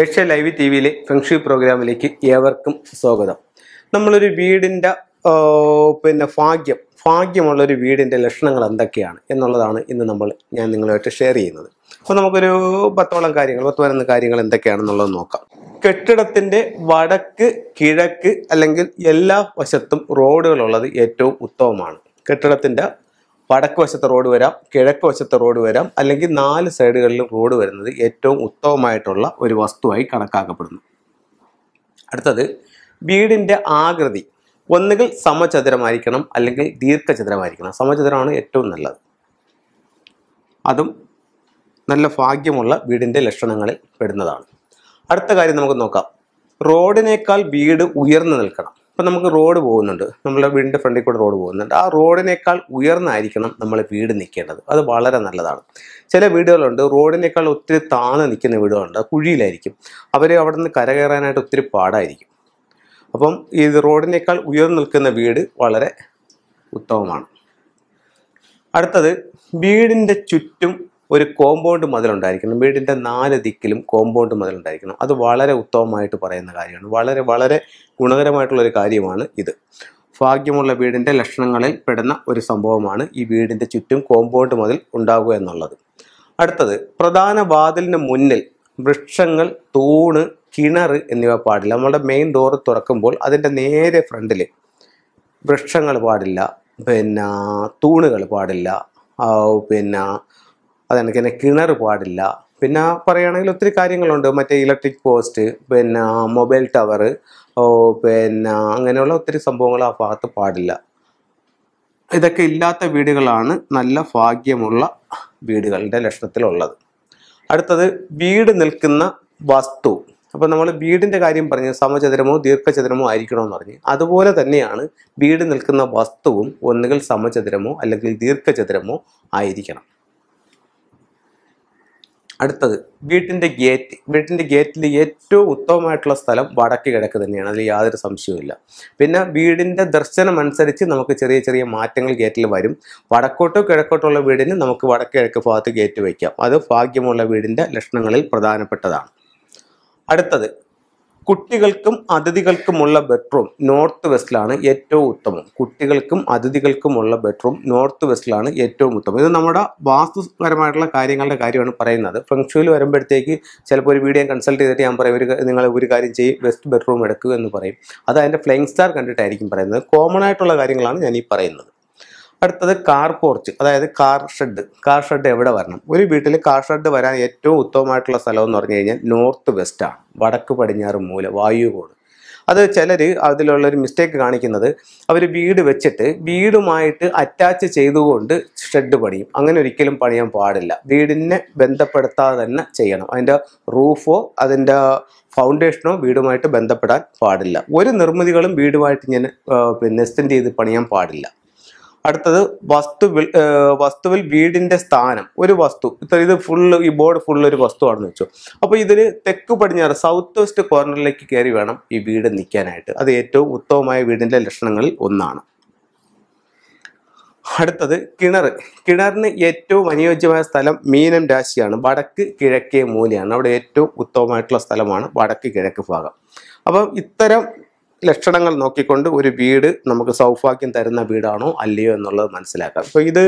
Asia live T വിയിലെ feng shui പ്രോഗ്രാമിലേക്ക് ഏവർക്കും സ്വാഗതം നമ്മളൊരു വീടിൻ്റെ പിന്നെ ഭാഗ്യം ഭാഗ്യമുള്ളൊരു വീടിൻ്റെ ലക്ഷണങ്ങൾ എന്തൊക്കെയാണ് എന്നുള്ളതാണ് ഇന്ന് നമ്മൾ ഞാൻ നിങ്ങളുമായിട്ട് ഷെയർ ചെയ്യുന്നത് അപ്പോൾ നമുക്കൊരു പത്തോളം കാര്യങ്ങൾ പത്ത് പതിനൊന്ന് കാര്യങ്ങൾ എന്തൊക്കെയാണെന്നുള്ളത് നോക്കാം കെട്ടിടത്തിൻ്റെ വടക്ക് കിഴക്ക് അല്ലെങ്കിൽ എല്ലാ വശത്തും റോഡുകളുള്ളത് ഏറ്റവും ഉത്തമമാണ് കെട്ടിടത്തിൻ്റെ വടക്ക് വശത്തെ റോഡ് വരാം കിഴക്ക് വശത്തെ റോഡ് വരാം അല്ലെങ്കിൽ നാല് സൈഡുകളിലും റോഡ് വരുന്നത് ഏറ്റവും ഉത്തമമായിട്ടുള്ള ഒരു വസ്തുവായി കണക്കാക്കപ്പെടുന്നു അടുത്തത് വീടിൻ്റെ ആകൃതി ഒന്നുകിൽ സമചതുരമായിരിക്കണം അല്ലെങ്കിൽ ദീർഘചതുരമായിരിക്കണം സമചതുരമാണ് ഏറ്റവും നല്ലത് അതും നല്ല ഭാഗ്യമുള്ള വീടിൻ്റെ ലക്ഷണങ്ങളിൽ പെടുന്നതാണ് അടുത്ത കാര്യം നമുക്ക് നോക്കാം റോഡിനേക്കാൾ വീട് ഉയർന്നു നിൽക്കണം ഇപ്പം നമുക്ക് റോഡ് പോകുന്നുണ്ട് നമ്മുടെ വീടിൻ്റെ ഫ്രണ്ടിൽ കൂടെ റോഡ് പോകുന്നുണ്ട് ആ റോഡിനേക്കാൾ ഉയർന്നായിരിക്കണം നമ്മൾ വീട് നിൽക്കേണ്ടത് അത് വളരെ നല്ലതാണ് ചില വീടുകളുണ്ട് റോഡിനേക്കാൾ ഒത്തിരി താന്ന് നിൽക്കുന്ന വീടുകളുണ്ട് കുഴിയിലായിരിക്കും അവർ അവിടെ നിന്ന് കരകയറാനായിട്ട് ഒത്തിരി പാടായിരിക്കും അപ്പം ഇത് റോഡിനേക്കാൾ ഉയർന്നു നിൽക്കുന്ന വീട് വളരെ ഉത്തമമാണ് അടുത്തത് വീടിൻ്റെ ചുറ്റും ഒരു കോമ്പൗണ്ട് മതിലുണ്ടായിരിക്കണം വീടിൻ്റെ നാല് ദിക്കിലും കോമ്പൗണ്ട് മതിലുണ്ടായിരിക്കണം അത് വളരെ ഉത്തമമായിട്ട് പറയുന്ന കാര്യമാണ് വളരെ വളരെ ഗുണകരമായിട്ടുള്ളൊരു കാര്യമാണ് ഇത് ഭാഗ്യമുള്ള വീടിൻ്റെ ലക്ഷണങ്ങളിൽ പെടുന്ന ഒരു സംഭവമാണ് ഈ വീടിൻ്റെ ചുറ്റും കോമ്പൗണ്ട് മതിൽ ഉണ്ടാകുക എന്നുള്ളത് അടുത്തത് പ്രധാന വാതിലിന് മുന്നിൽ വൃക്ഷങ്ങൾ തൂണ് കിണർ എന്നിവ പാടില്ല നമ്മുടെ മെയിൻ ഡോർ തുറക്കുമ്പോൾ അതിൻ്റെ നേരെ ഫ്രണ്ടിൽ വൃക്ഷങ്ങൾ പാടില്ല പിന്നെ തൂണുകൾ പാടില്ല പിന്നെ അതെനിക്ക് കിണർ പാടില്ല പിന്നെ പറയുകയാണെങ്കിൽ ഒത്തിരി കാര്യങ്ങളുണ്ട് മറ്റേ ഇലക്ട്രിക് പോസ്റ്റ് പിന്നെ മൊബൈൽ ടവർ പിന്നെ അങ്ങനെയുള്ള ഒത്തിരി സംഭവങ്ങൾ ആ ഭാഗത്ത് പാടില്ല ഇതൊക്കെ ഇല്ലാത്ത വീടുകളാണ് നല്ല ഭാഗ്യമുള്ള വീടുകളുടെ ലക്ഷണത്തിലുള്ളത് അടുത്തത് വീട് നിൽക്കുന്ന വസ്തു അപ്പോൾ നമ്മൾ വീടിൻ്റെ കാര്യം പറഞ്ഞു സമചതുരമോ ദീർഘചതുരമോ ആയിരിക്കണമെന്ന് പറഞ്ഞു അതുപോലെ തന്നെയാണ് വീട് നിൽക്കുന്ന വസ്തുവും ഒന്നുകിൽ സമചതുരമോ അല്ലെങ്കിൽ ദീർഘചതുരമോ ആയിരിക്കണം അടുത്തത് വീട്ടിൻ്റെ ഗേറ്റ് വീട്ടിൻ്റെ ഗേറ്റിൽ ഏറ്റവും ഉത്തമമായിട്ടുള്ള സ്ഥലം വടക്ക് കിഴക്ക് തന്നെയാണ് അതിൽ യാതൊരു സംശയവുമില്ല പിന്നെ വീടിൻ്റെ ദർശനം അനുസരിച്ച് നമുക്ക് ചെറിയ ചെറിയ മാറ്റങ്ങൾ ഗേറ്റിൽ വരും വടക്കോട്ടോ കിഴക്കോട്ടോ ഉള്ള വീടിന് നമുക്ക് വടക്ക് കിഴക്ക് ഭാഗത്ത് ഗേറ്റ് വയ്ക്കാം അത് ഭാഗ്യമുള്ള വീടിൻ്റെ ലക്ഷണങ്ങളിൽ പ്രധാനപ്പെട്ടതാണ് അടുത്തത് കുട്ടികൾക്കും അതിഥികൾക്കുമുള്ള ബെഡ്റൂം നോർത്ത് വെസ്റ്റിലാണ് ഏറ്റവും ഉത്തമം കുട്ടികൾക്കും അതിഥികൾക്കുമുള്ള ബെഡ്റൂം നോർത്ത് വെസ്റ്റിലാണ് ഏറ്റവും ഉത്തമം ഇത് നമ്മുടെ വാസ്തുപരമായിട്ടുള്ള കാര്യങ്ങളുടെ കാര്യമാണ് പറയുന്നത് ഫെങ്ഷുവിൽ വരുമ്പോഴത്തേക്ക് ചിലപ്പോൾ ഒരു വീഡിയോ കൺസൾട്ട് ചെയ്തിട്ട് ഞാൻ പറയും ഒരു നിങ്ങൾ ഒരു കാര്യം ചെയ്യും വെസ്റ്റ് ബെഡ്റൂം എടുക്കുക എന്ന് പറയും അത് അതിൻ്റെ ഫ്ലൈങ് സ്റ്റാർ കണ്ടിട്ടായിരിക്കും പറയുന്നത് കോമൺ ആയിട്ടുള്ള കാര്യങ്ങളാണ് ഞാൻ ഈ പറയുന്നത് അടുത്തത് കാർ പോർച്ച് അതായത് കാർ ഷെഡ് കാർ ഷെഡ് എവിടെ വരണം ഒരു വീട്ടിൽ കാർ ഷെഡ് വരാൻ ഏറ്റവും ഉത്തമമായിട്ടുള്ള സ്ഥലം എന്ന് പറഞ്ഞു കഴിഞ്ഞാൽ നോർത്ത് വെസ്റ്റാണ് വടക്ക് പടിഞ്ഞാറ് മൂല കോട് അത് ചിലർ അതിലുള്ള ഒരു മിസ്റ്റേക്ക് കാണിക്കുന്നത് അവർ വീട് വെച്ചിട്ട് വീടുമായിട്ട് അറ്റാച്ച് ചെയ്തുകൊണ്ട് ഷെഡ് പണിയും അങ്ങനെ ഒരിക്കലും പണിയാൻ പാടില്ല വീടിനെ ബന്ധപ്പെടുത്താതെ തന്നെ ചെയ്യണം അതിൻ്റെ റൂഫോ അതിൻ്റെ ഫൗണ്ടേഷനോ വീടുമായിട്ട് ബന്ധപ്പെടാൻ പാടില്ല ഒരു നിർമ്മിതികളും വീടുമായിട്ട് ഇങ്ങനെ പിന്നെ എക്സ്റ്റെൻഡ് ചെയ്ത് പണിയാൻ പാടില്ല അടുത്തത് വസ്തു വസ്തുവിൽ വീടിന്റെ സ്ഥാനം ഒരു വസ്തു ഇത് ഫുള്ള് ഈ ബോർഡ് ഫുള്ള് ഒരു വസ്തുവാണെന്ന് വെച്ചു അപ്പോൾ ഇതിന് തെക്ക് പടിഞ്ഞാറ് സൗത്ത് വെസ്റ്റ് കോർണറിലേക്ക് കയറി വേണം ഈ വീട് നിൽക്കാനായിട്ട് അത് ഏറ്റവും ഉത്തമമായ വീടിന്റെ ലക്ഷണങ്ങളിൽ ഒന്നാണ് അടുത്തത് കിണർ കിണറിന് ഏറ്റവും അനുയോജ്യമായ സ്ഥലം മീനം രാശിയാണ് വടക്ക് കിഴക്കേ മൂലയാണ് അവിടെ ഏറ്റവും ഉത്തമമായിട്ടുള്ള സ്ഥലമാണ് വടക്ക് കിഴക്ക് ഭാഗം അപ്പം ഇത്തരം ലക്ഷണങ്ങൾ നോക്കിക്കൊണ്ട് ഒരു വീട് നമുക്ക് സൗഭാഗ്യം തരുന്ന വീടാണോ അല്ലയോ എന്നുള്ളത് മനസ്സിലാക്കാം അപ്പോൾ ഇത്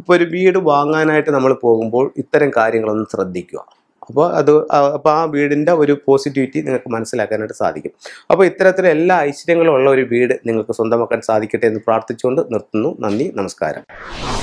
ഇപ്പോൾ ഒരു വീട് വാങ്ങാനായിട്ട് നമ്മൾ പോകുമ്പോൾ ഇത്തരം കാര്യങ്ങളൊന്നും ശ്രദ്ധിക്കുക അപ്പോൾ അത് അപ്പോൾ ആ വീടിൻ്റെ ഒരു പോസിറ്റിവിറ്റി നിങ്ങൾക്ക് മനസ്സിലാക്കാനായിട്ട് സാധിക്കും അപ്പോൾ ഇത്തരത്തിലെ എല്ലാ ഐശ്വര്യങ്ങളും ഉള്ള ഒരു വീട് നിങ്ങൾക്ക് സ്വന്തമാക്കാൻ സാധിക്കട്ടെ എന്ന് പ്രാർത്ഥിച്ചുകൊണ്ട് നിർത്തുന്നു നന്ദി നമസ്കാരം